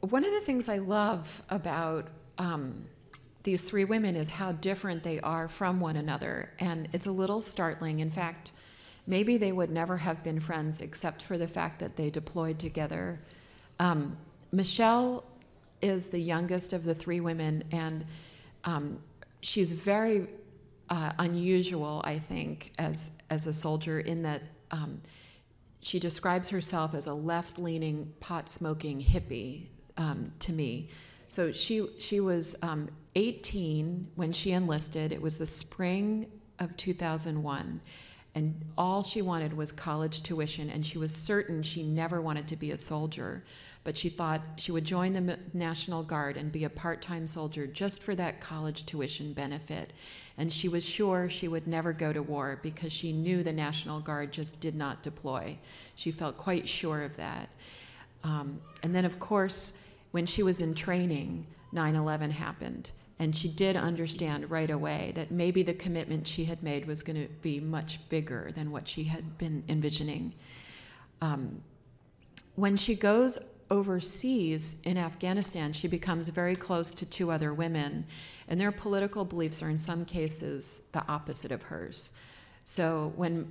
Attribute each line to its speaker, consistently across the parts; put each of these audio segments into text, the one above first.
Speaker 1: One of the things I love about um, these three women is how different they are from one another. And it's a little startling. In fact, maybe they would never have been friends except for the fact that they deployed together. Um, Michelle is the youngest of the three women, and um, she's very uh, unusual, I think, as, as a soldier in that um, she describes herself as a left leaning pot smoking hippie um, to me. So she she was um, 18 when she enlisted. It was the spring of 2001, and all she wanted was college tuition. And she was certain she never wanted to be a soldier, but she thought she would join the National Guard and be a part-time soldier just for that college tuition benefit. And she was sure she would never go to war because she knew the National Guard just did not deploy. She felt quite sure of that. Um, and then, of course when she was in training, 9 11 happened. And she did understand right away that maybe the commitment she had made was going to be much bigger than what she had been envisioning. Um, when she goes overseas in Afghanistan, she becomes very close to two other women, and their political beliefs are in some cases the opposite of hers. So when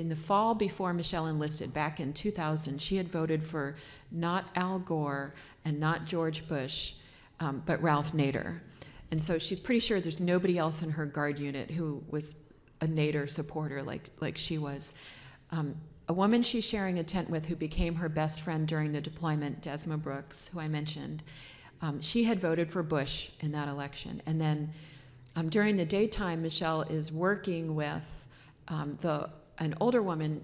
Speaker 1: in the fall before Michelle enlisted back in 2000, she had voted for not Al Gore and not George Bush, um, but Ralph Nader. And so she's pretty sure there's nobody else in her guard unit who was a Nader supporter like, like she was. Um, a woman she's sharing a tent with who became her best friend during the deployment, Desma Brooks, who I mentioned, um, she had voted for Bush in that election. And then um, during the daytime, Michelle is working with um, the an older woman,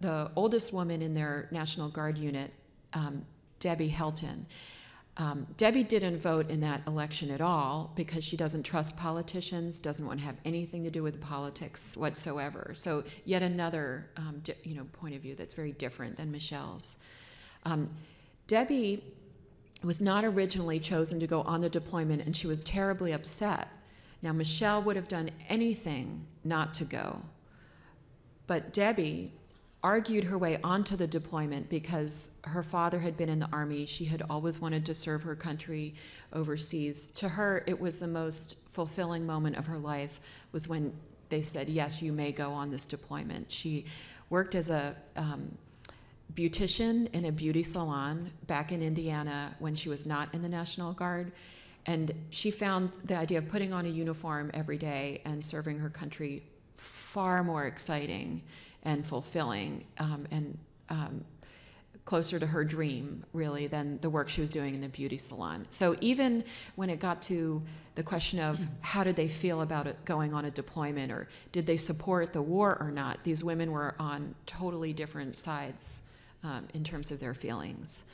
Speaker 1: the oldest woman in their National Guard unit, um, Debbie Helton. Um, Debbie didn't vote in that election at all because she doesn't trust politicians, doesn't want to have anything to do with politics whatsoever. So, yet another um, you know point of view that's very different than Michelle's. Um, Debbie was not originally chosen to go on the deployment, and she was terribly upset. Now, Michelle would have done anything not to go, but Debbie argued her way onto the deployment because her father had been in the Army. She had always wanted to serve her country overseas. To her, it was the most fulfilling moment of her life was when they said, yes, you may go on this deployment. She worked as a um, beautician in a beauty salon back in Indiana when she was not in the National Guard. And she found the idea of putting on a uniform every day and serving her country far more exciting and fulfilling um, and um, closer to her dream, really, than the work she was doing in the beauty salon. So even when it got to the question of how did they feel about it going on a deployment or did they support the war or not, these women were on totally different sides um, in terms of their feelings.